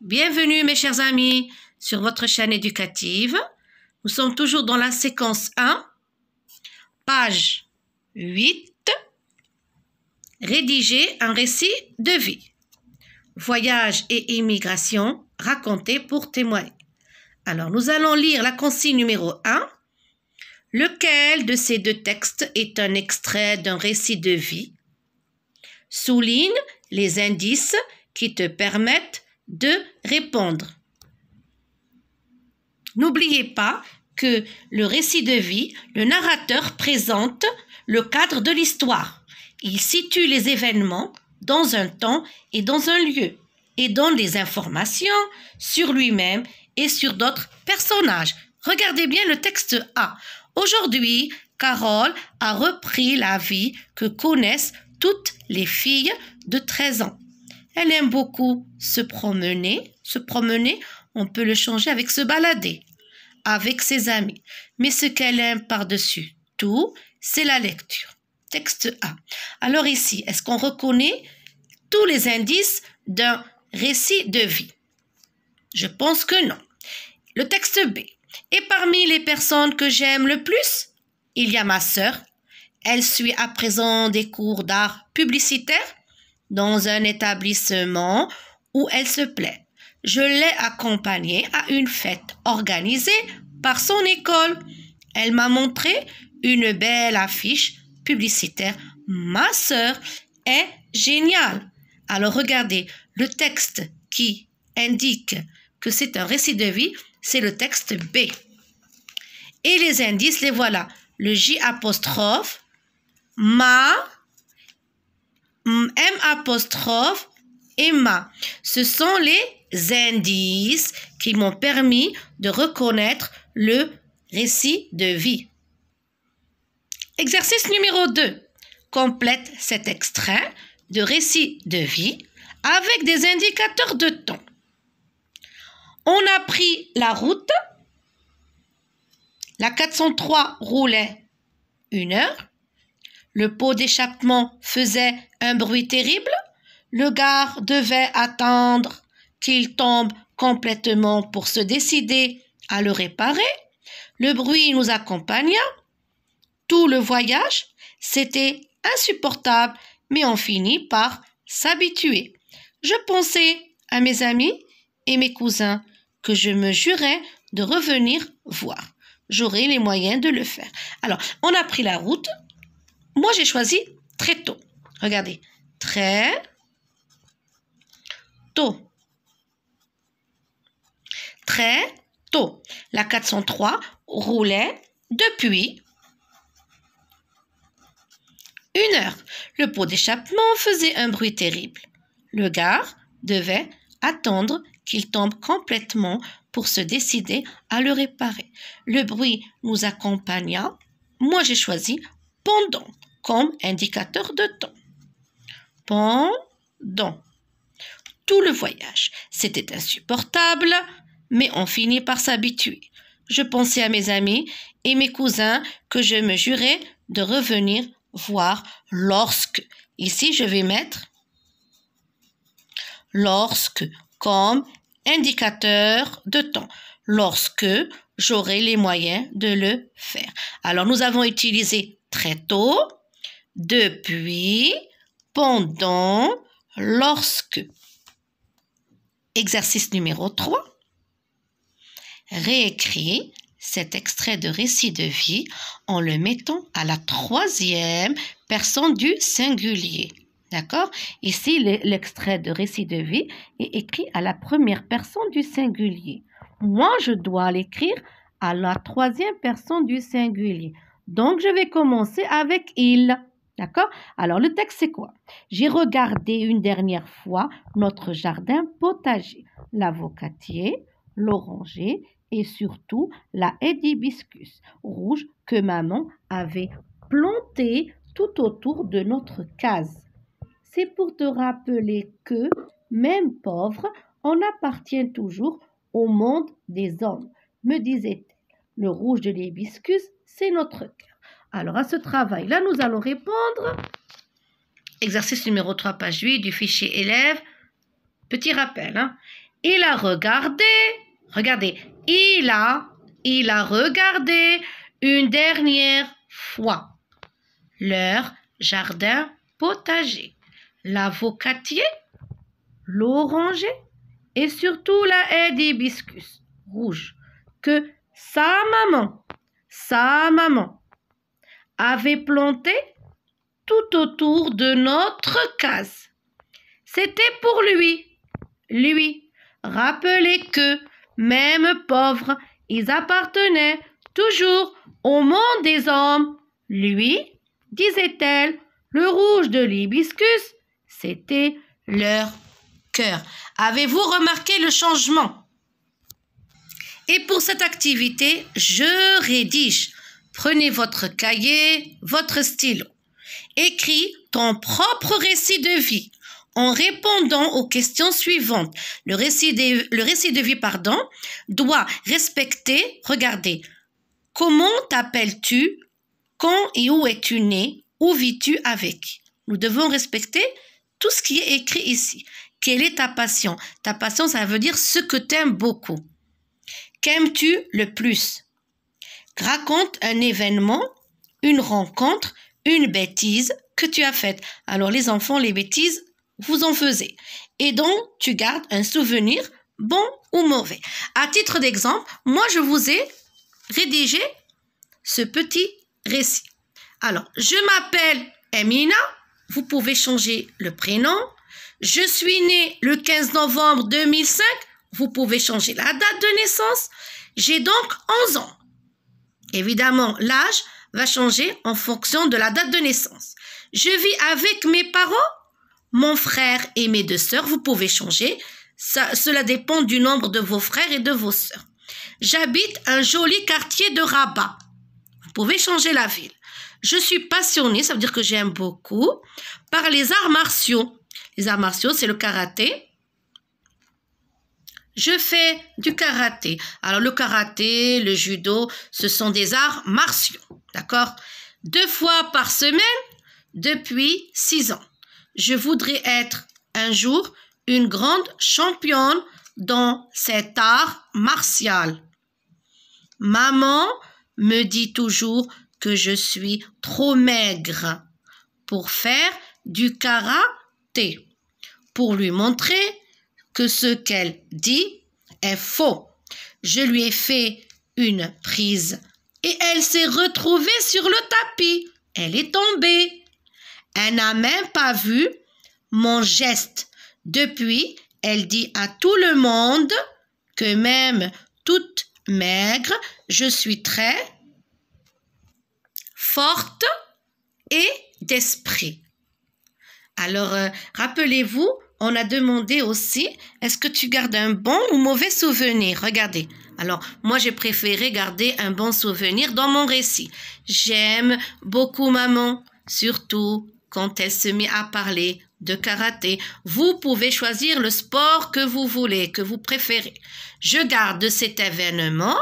Bienvenue mes chers amis sur votre chaîne éducative. Nous sommes toujours dans la séquence 1, page 8, rédiger un récit de vie. Voyage et immigration raconté pour témoigner. Alors nous allons lire la consigne numéro 1. Lequel de ces deux textes est un extrait d'un récit de vie Souligne les indices qui te permettent de répondre. N'oubliez pas que le récit de vie, le narrateur présente le cadre de l'histoire. Il situe les événements dans un temps et dans un lieu et donne des informations sur lui-même et sur d'autres personnages. Regardez bien le texte A. Aujourd'hui, Carole a repris la vie que connaissent toutes les filles de 13 ans. Elle aime beaucoup se promener. Se promener, on peut le changer avec se balader, avec ses amis. Mais ce qu'elle aime par-dessus tout, c'est la lecture. Texte A. Alors ici, est-ce qu'on reconnaît tous les indices d'un récit de vie Je pense que non. Le texte B. Et parmi les personnes que j'aime le plus, il y a ma sœur. Elle suit à présent des cours d'art publicitaire dans un établissement où elle se plaît. Je l'ai accompagnée à une fête organisée par son école. Elle m'a montré une belle affiche publicitaire. Ma sœur est géniale. Alors regardez, le texte qui indique que c'est un récit de vie, c'est le texte B. Et les indices, les voilà. Le J apostrophe, ma, M apostrophe Emma. Ce sont les indices qui m'ont permis de reconnaître le récit de vie. Exercice numéro 2. Complète cet extrait de récit de vie avec des indicateurs de temps. On a pris la route. La 403 roulait une heure. Le pot d'échappement faisait un bruit terrible Le gars devait attendre qu'il tombe complètement pour se décider à le réparer. Le bruit nous accompagna. Tout le voyage, c'était insupportable, mais on finit par s'habituer. Je pensais à mes amis et mes cousins que je me jurais de revenir voir. J'aurais les moyens de le faire. Alors, on a pris la route. Moi, j'ai choisi très tôt. Regardez. Très tôt. Très tôt. La 403 roulait depuis une heure. Le pot d'échappement faisait un bruit terrible. Le gars devait attendre qu'il tombe complètement pour se décider à le réparer. Le bruit nous accompagna. Moi, j'ai choisi pendant comme indicateur de temps pendant tout le voyage. C'était insupportable, mais on finit par s'habituer. Je pensais à mes amis et mes cousins que je me jurais de revenir voir lorsque. Ici, je vais mettre lorsque comme indicateur de temps, lorsque j'aurai les moyens de le faire. Alors, nous avons utilisé très tôt, depuis, pendant, lorsque. Exercice numéro 3. Réécris cet extrait de récit de vie en le mettant à la troisième personne du singulier. D'accord Ici, l'extrait de récit de vie est écrit à la première personne du singulier. Moi, je dois l'écrire à la troisième personne du singulier. Donc, je vais commencer avec il. D'accord Alors le texte c'est quoi J'ai regardé une dernière fois notre jardin potager, l'avocatier, l'oranger et surtout la haie d'hibiscus rouge que maman avait planté tout autour de notre case. C'est pour te rappeler que, même pauvre, on appartient toujours au monde des hommes, me disait-elle. Le rouge de l'hibiscus, c'est notre cas. Alors, à ce travail-là, nous allons répondre. Exercice numéro 3, page 8 du fichier élève. Petit rappel. Hein. Il a regardé, regardez, il a, il a regardé une dernière fois leur jardin potager, l'avocatier, l'oranger et surtout la haie d'hibiscus rouge que sa maman, sa maman avait planté tout autour de notre case. C'était pour lui, lui, rappelez que, même pauvres, ils appartenaient toujours au monde des hommes. Lui, disait-elle, le rouge de l'hibiscus, c'était leur cœur. Avez-vous remarqué le changement Et pour cette activité, je rédige. Prenez votre cahier, votre stylo. Écris ton propre récit de vie en répondant aux questions suivantes. Le récit de, le récit de vie pardon, doit respecter, regardez, comment t'appelles-tu, quand et où es-tu né, où vis-tu avec. Nous devons respecter tout ce qui est écrit ici. Quelle est ta passion Ta passion, ça veut dire ce que t'aimes beaucoup. Qu'aimes-tu le plus raconte un événement, une rencontre, une bêtise que tu as faite. Alors les enfants, les bêtises, vous en faisiez. Et donc, tu gardes un souvenir bon ou mauvais. À titre d'exemple, moi, je vous ai rédigé ce petit récit. Alors, je m'appelle Emina. Vous pouvez changer le prénom. Je suis née le 15 novembre 2005. Vous pouvez changer la date de naissance. J'ai donc 11 ans. Évidemment, l'âge va changer en fonction de la date de naissance. Je vis avec mes parents, mon frère et mes deux sœurs, vous pouvez changer. cela dépend du nombre de vos frères et de vos sœurs. J'habite un joli quartier de Rabat. Vous pouvez changer la ville. Je suis passionnée, ça veut dire que j'aime beaucoup, par les arts martiaux. Les arts martiaux, c'est le karaté, je fais du karaté. Alors le karaté, le judo, ce sont des arts martiaux, d'accord Deux fois par semaine depuis six ans. Je voudrais être un jour une grande championne dans cet art martial. Maman me dit toujours que je suis trop maigre pour faire du karaté. Pour lui montrer que ce qu'elle dit est faux. Je lui ai fait une prise et elle s'est retrouvée sur le tapis. Elle est tombée. Elle n'a même pas vu mon geste. Depuis, elle dit à tout le monde que même toute maigre, je suis très forte et d'esprit. Alors, euh, rappelez-vous, on a demandé aussi est-ce que tu gardes un bon ou mauvais souvenir Regardez. Alors, moi, j'ai préféré garder un bon souvenir dans mon récit. J'aime beaucoup maman, surtout quand elle se met à parler de karaté. Vous pouvez choisir le sport que vous voulez, que vous préférez. Je garde cet événement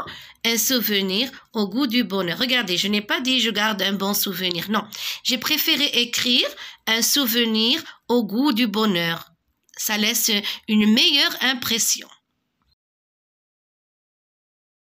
un souvenir au goût du bonheur. Regardez, je n'ai pas dit je garde un bon souvenir. Non, j'ai préféré écrire un souvenir au goût du bonheur ça laisse une meilleure impression.